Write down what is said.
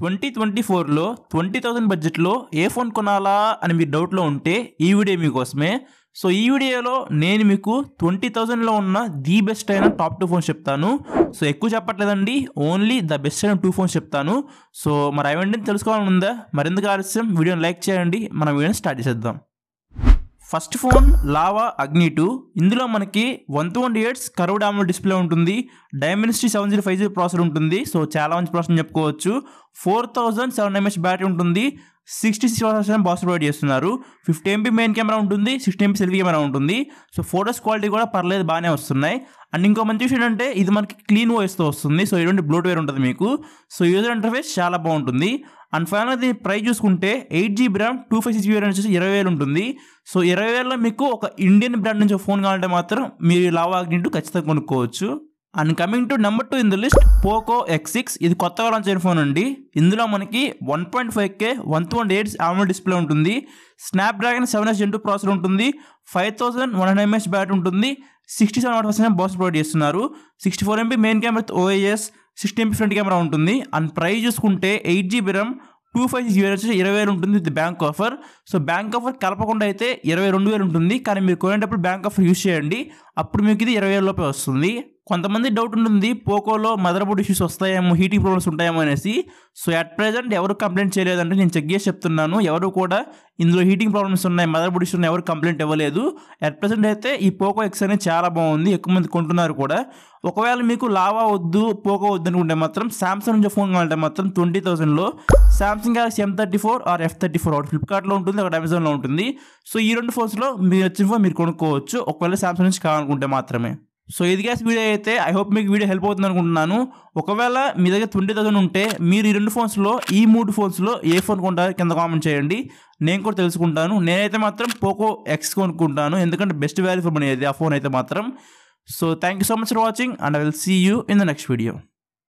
twenty twenty ఫోర్లో twenty thousand బడ్జెట్లో ఏ ఫోన్ కొనాలా అని మీరు డౌట్లో ఉంటే ఈ వీడియో మీకోసమే సో ఈ వీడియోలో నేను మీకు ట్వంటీ థౌజండ్లో ఉన్న ది బెస్ట్ అయిన టాప్ టూ ఫోన్స్ చెప్తాను సో ఎక్కువ చెప్పట్లేదండి ఓన్లీ ద బెస్ట్ అయిన టూ ఫోన్స్ చెప్తాను సో మరి అవన్నీ తెలుసుకోవాలని ఉందా మరింతగా ఆలస్యం వీడియోని లైక్ చేయండి మనం వీడియోని స్టార్ట్ చేసేద్దాం first phone Lava Agni two ఇందులో మనకి వన్ ట్వంటీ ఎయిట్స్ కరువు డామిల్ డిస్ప్లే ఉంటుంది Dimensity seven zero five zero processor ఉంటుంది సో చాలా మంచి ప్రాసెసర్ చెప్పుకోవచ్చు four thousand seven mAh battery ఉంటుంది సిక్స్టీ సిక్స్ బాక్స్ ప్రొవైడ్ చేస్తున్నారు ఫిఫ్టీ ఎంపీ మెయిన్ కెమెరా ఉంటుంది సిక్స్టీ ఎంపీ సెల్ఫీ కెమెరా ఉంటుంది సో ఫొటోస్ క్వాలిటీ కూడా పర్లేదు బాగానే వస్తున్నాయి అండ్ ఇంకో మంచి విషయం ఏంటంటే ఇది మనకి క్లీన్ వాయిస్తో వస్తుంది సో ఎటువంటి బ్లూట్వేర్ ఉంటుంది మీకు సో యూజర్ ఇంటర్ఫేస్ చాలా బాగుంటుంది అండ్ ఫైనల్ దీని ప్రైస్ చూసుకుంటే eight GB RAM two five six GB RAM వచ్చేసి ఇరవై వేలు ఉంటుంది సో ఇరవై వేలలో మీకు ఒక ఇండియన్ బ్రాండ్ నుంచి ఫోన్ కావాలంటే మాత్రం మీరు లావాగ్నింటూ ఖచ్చితంగా కొనుక్కోవచ్చు and coming to number two in the list Poco X six ఇది కొత్తగా లాంచ్ అయిన ఫోన్ అండి ఇందులో మనకి one point five K one one eight AMOLED display ఉంటుంది Snapdragon seven S gen two process ఉంటుంది five thousand one hundred MS battery ఉంటుంది sixty seven watt percent boss provide చేస్తున్నారు sixty four MP main camera OAS sixty MP front camera ఉంటుంది and price చూసుకుంటే eight GB రమ్ two five six వేలు వచ్చి ఇరవై వేలు ఉంటుంది with bank offer so bank offer కలపకుండా అయితే ఇరవై రెండు వేలు ఉంటుంది కానీ మీరు కొనేటప్పుడు బ్యాంక్ ఆఫర్ యూస్ చేయండి అప్పుడు మీకు ఇది ఇరవై వేల లోపే వస్తుంది కొంతమంది డౌట్ ఉంటుంది పోకోలో మదర్ బోర్డ్ ఇష్యూస్ వస్తాయేమో హీటింగ్ ప్రాబ్లమ్స్ ఉంటాయేమో అనేసి సో అట్ ప్రజెంట్ ఎవరు కంప్లైంట్ చేయలేదంటే నేను చెక్ చేసి చెప్తున్నాను ఎవరు కూడా ఇందులో హీటింగ్ ప్రాబ్లమ్స్ ఉన్నాయి మదర్ బోర్డ్ ఇష్యూస్ ఎవరు కంప్లైంట్ ఇవ్వలేదు అట్ ప్రెజెంట్ అయితే ఈ పోకో ఎక్స్ అనేది చాలా బాగుంది ఎక్కువ మంది కొంటున్నారు కూడా ఒకవేళ మీకు లావా వద్దు పోకో వద్దు అనుకుంటే మాత్రం సామ్సంగ్ నుంచి ఫోన్ కావాలంటే మాత్రం ట్వంటీ థౌసండ్లో Samsung Galaxy M thirty four or F thirty four ఒకటి ఫ్లిప్కార్ట్లో ఉంటుంది ఒకటి అమెజాన్లో ఉంటుంది సో ఈ రెండు ఫోన్స్లో మీరు వచ్చిన ఫోన్ మీరు కొనుక్కోవచ్చు ఒకవేళ సామ్సంగ్ నుంచి కావాలనుకుంటే మాత్రమే సో ఇది గ్యాస్ వీడియో అయితే ఐ హోప్ మీకు వీడియో హెల్ప్ అవుతుంది అనుకుంటున్నాను ఒకవేళ మీ దగ్గర ట్వంటీ థౌసండ్ ఉంటే మీరు ఈ రెండు ఫోన్స్లో ఈ మూడు ఫోన్స్లో ఏ ఫోన్ కొంటారు కింద కామెంట్ చేయండి నేను కూడా తెలుసుకుంటాను నేనైతే మాత్రం పోకో ఎక్స్ కొనుక్కుంటాను ఎందుకంటే బెస్ట్ వాల్యూ ఫోన్ అనేది ఆ ఫోన్ అయితే మాత్రం so thank you so much for watching and I will see you in the next video